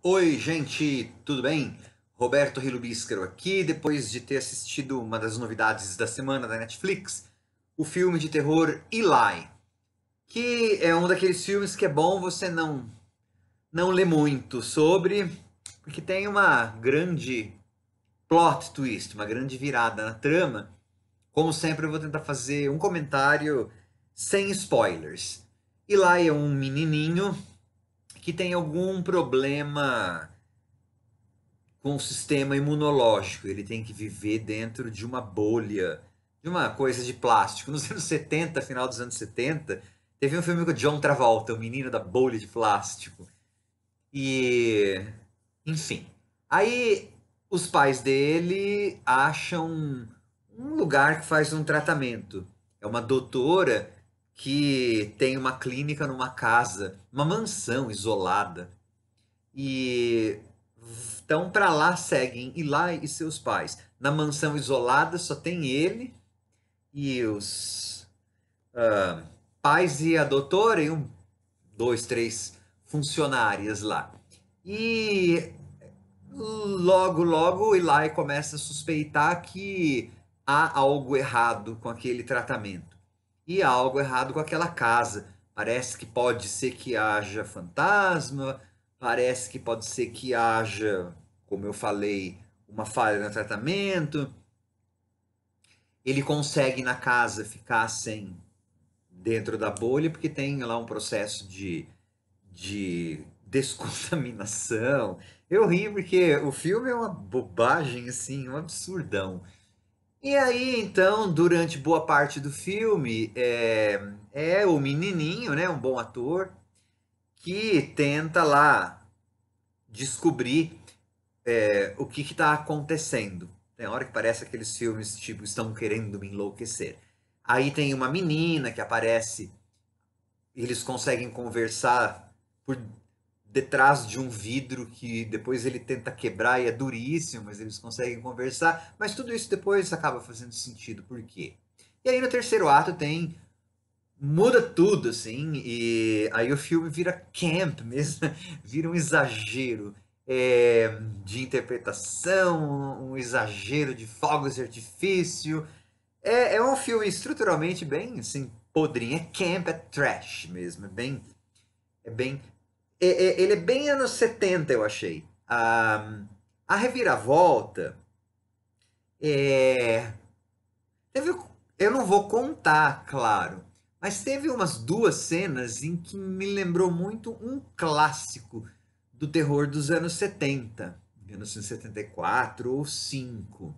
Oi, gente, tudo bem? Roberto Rilubiscaro aqui, depois de ter assistido uma das novidades da semana da Netflix, o filme de terror Eli, que é um daqueles filmes que é bom você não não ler muito sobre, porque tem uma grande plot twist, uma grande virada na trama. Como sempre, eu vou tentar fazer um comentário sem spoilers. Eli é um menininho que tem algum problema com o sistema imunológico. Ele tem que viver dentro de uma bolha, de uma coisa de plástico. Nos anos 70, final dos anos 70, teve um filme com o John Travolta, o menino da bolha de plástico. E. Enfim. Aí os pais dele acham um lugar que faz um tratamento. É uma doutora que tem uma clínica numa casa, uma mansão isolada. E então para lá seguem Eli e seus pais. Na mansão isolada só tem ele e os uh, pais e a doutora e um, dois, três funcionárias lá. E logo, logo Eli começa a suspeitar que há algo errado com aquele tratamento e há algo errado com aquela casa. Parece que pode ser que haja fantasma, parece que pode ser que haja, como eu falei, uma falha no tratamento. Ele consegue na casa ficar sem dentro da bolha, porque tem lá um processo de, de descontaminação. Eu ri porque o filme é uma bobagem, assim, um absurdão. E aí, então, durante boa parte do filme, é, é o menininho, né, um bom ator, que tenta lá descobrir é, o que está acontecendo. Tem hora que parece aqueles filmes tipo Estão Querendo Me Enlouquecer. Aí tem uma menina que aparece, eles conseguem conversar por detrás de um vidro que depois ele tenta quebrar e é duríssimo, mas eles conseguem conversar. Mas tudo isso depois acaba fazendo sentido, por quê? E aí no terceiro ato tem. muda tudo, assim, e aí o filme vira camp mesmo, vira um exagero. É, de interpretação, um exagero de fogos de artifício. É, é um filme estruturalmente bem assim, podrinho. É camp, é trash mesmo. É bem, é bem é, é, ele é bem anos 70, eu achei. A, a reviravolta é, teve, eu não vou contar, claro, mas teve umas duas cenas em que me lembrou muito um clássico do terror dos anos 70, 1974 ou 5.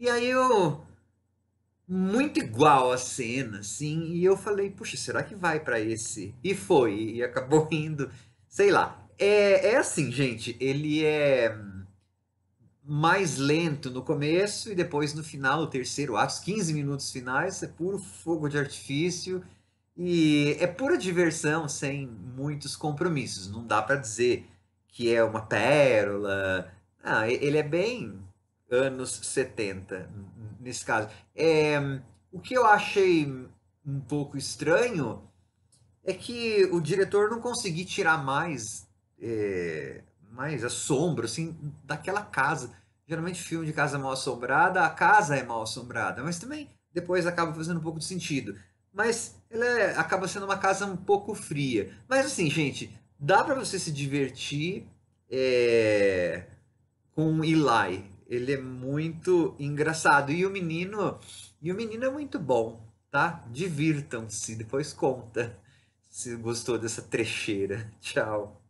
E aí eu muito igual a cena, assim, e eu falei, puxa, será que vai para esse? E foi, e acabou indo, sei lá. É, é assim, gente, ele é mais lento no começo e depois no final, o terceiro ato, os 15 minutos finais, é puro fogo de artifício e é pura diversão, sem muitos compromissos. Não dá para dizer que é uma pérola. Ah, ele é bem anos 70, nesse caso. É, o que eu achei um pouco estranho é que o diretor não conseguiu tirar mais, é, mais assombro assim, daquela casa. Geralmente, filme de casa mal assombrada, a casa é mal assombrada, mas também depois acaba fazendo um pouco de sentido. Mas ela é, acaba sendo uma casa um pouco fria. Mas assim, gente, dá para você se divertir é, com Eli. Ele é muito engraçado. E o menino, e o menino é muito bom, tá? Divirtam-se, depois conta se gostou dessa trecheira. Tchau.